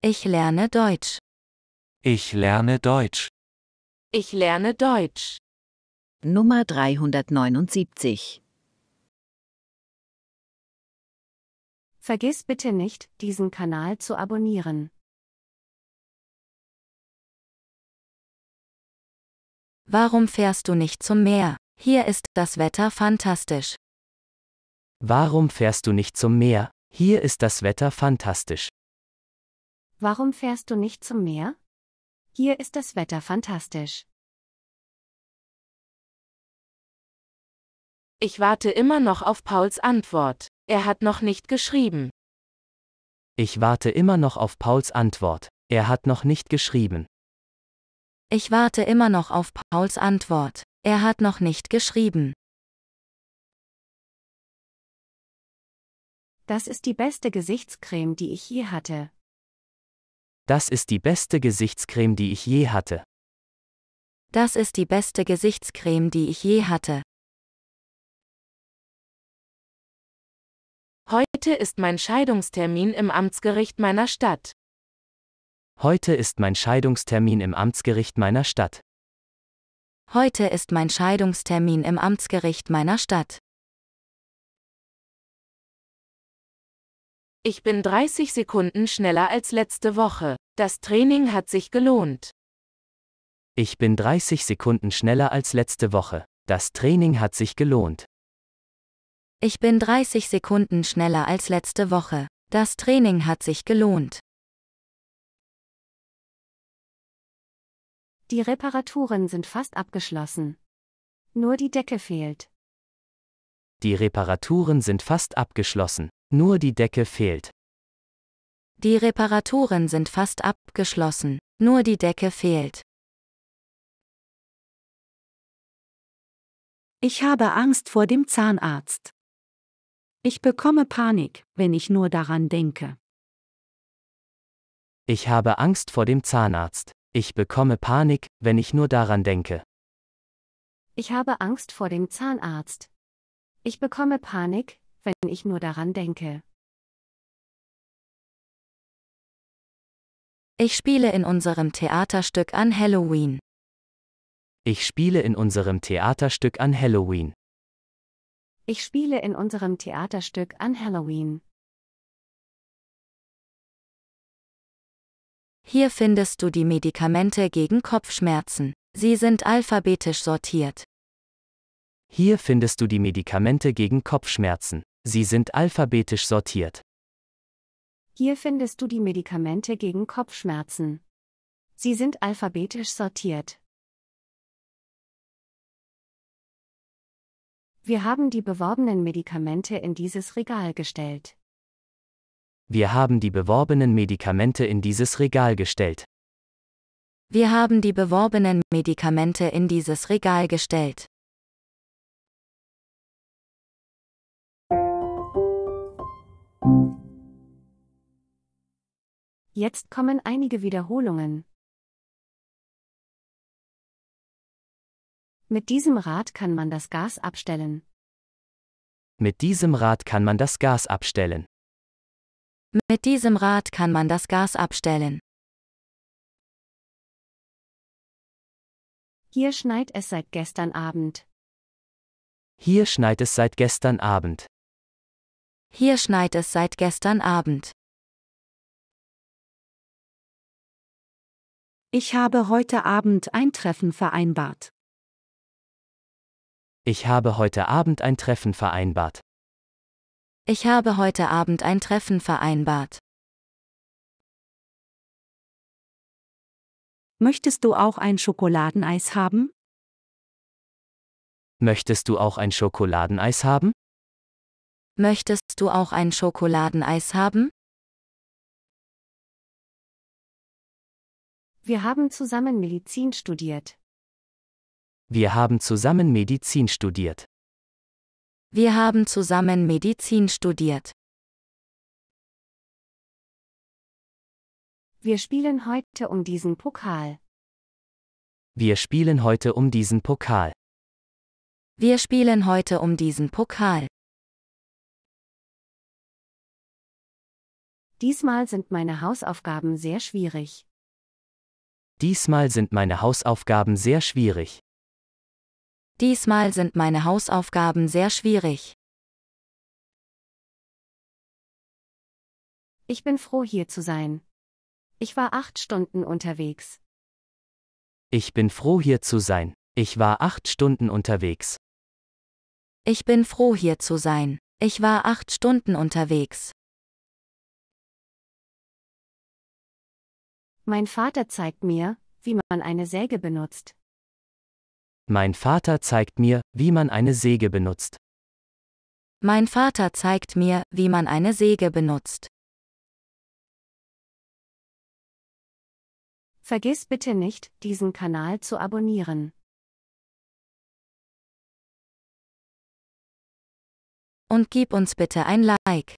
Ich lerne Deutsch. Ich lerne Deutsch. Ich lerne Deutsch. Nummer 379. Vergiss bitte nicht, diesen Kanal zu abonnieren. Warum fährst du nicht zum Meer? Hier ist das Wetter fantastisch. Warum fährst du nicht zum Meer? Hier ist das Wetter fantastisch. Warum fährst du nicht zum Meer? Hier ist das Wetter fantastisch. Ich warte immer noch auf Pauls Antwort. Er hat noch nicht geschrieben. Ich warte immer noch auf Pauls Antwort. Er hat noch nicht geschrieben. Ich warte immer noch auf Pauls Antwort. Er hat noch nicht geschrieben. Das ist die beste Gesichtscreme, die ich je hatte. Das ist die beste Gesichtscreme, die ich je hatte. Das ist die beste Gesichtscreme, die ich je hatte. Heute ist mein Scheidungstermin im Amtsgericht meiner Stadt. Heute ist mein Scheidungstermin im Amtsgericht meiner Stadt. Heute ist mein Scheidungstermin im Amtsgericht meiner Stadt. Ich bin 30 Sekunden schneller als letzte Woche. Das Training hat sich gelohnt. Ich bin 30 Sekunden schneller als letzte Woche. Das Training hat sich gelohnt. Ich bin 30 Sekunden schneller als letzte Woche. Das Training hat sich gelohnt. Die Reparaturen sind fast abgeschlossen. Nur die Decke fehlt. Die Reparaturen sind fast abgeschlossen, nur die Decke fehlt. Die Reparaturen sind fast abgeschlossen, nur die Decke fehlt. Ich habe Angst vor dem Zahnarzt. Ich bekomme Panik, wenn ich nur daran denke. Ich habe Angst vor dem Zahnarzt. Ich bekomme Panik, wenn ich nur daran denke. Ich habe Angst vor dem Zahnarzt. Ich bekomme Panik, wenn ich nur daran denke. Ich spiele in unserem Theaterstück an Halloween. Ich spiele in unserem Theaterstück an Halloween. Ich spiele in unserem Theaterstück an Halloween. Hier findest du die Medikamente gegen Kopfschmerzen. Sie sind alphabetisch sortiert. Hier findest du die Medikamente gegen Kopfschmerzen. Sie sind alphabetisch sortiert. Hier findest du die Medikamente gegen Kopfschmerzen. Sie sind alphabetisch sortiert. Wir haben die beworbenen Medikamente in dieses Regal gestellt. Wir haben die beworbenen Medikamente in dieses Regal gestellt. Wir haben die beworbenen Medikamente in dieses Regal gestellt. Jetzt kommen einige Wiederholungen. Mit diesem Rad kann man das Gas abstellen. Mit diesem Rad kann man das Gas abstellen. Mit diesem Rad kann man das Gas abstellen. Hier schneit es seit gestern Abend. Hier schneit es seit gestern Abend. Hier schneit es seit gestern Abend. Ich habe heute Abend ein Treffen vereinbart. Ich habe heute Abend ein Treffen vereinbart. Ich habe heute Abend ein Treffen vereinbart. Möchtest du auch ein Schokoladeneis haben? Möchtest du auch ein Schokoladeneis haben? Möchtest du auch ein Schokoladeneis haben? Wir haben zusammen Medizin studiert. Wir haben zusammen Medizin studiert. Wir haben zusammen Medizin studiert. Wir spielen heute um diesen Pokal. Wir spielen heute um diesen Pokal. Wir spielen heute um diesen Pokal. Diesmal sind meine Hausaufgaben sehr schwierig. Diesmal sind meine Hausaufgaben sehr schwierig. Diesmal sind meine Hausaufgaben sehr schwierig. Ich bin froh hier zu sein. Ich war acht Stunden unterwegs. Ich bin froh hier zu sein. Ich war acht Stunden unterwegs. Ich bin froh hier zu sein. Ich war acht Stunden unterwegs. Mein Vater zeigt mir, wie man eine Säge benutzt. Mein Vater zeigt mir, wie man eine Säge benutzt. Mein Vater zeigt mir, wie man eine Säge benutzt. Vergiss bitte nicht, diesen Kanal zu abonnieren. Und gib uns bitte ein Like.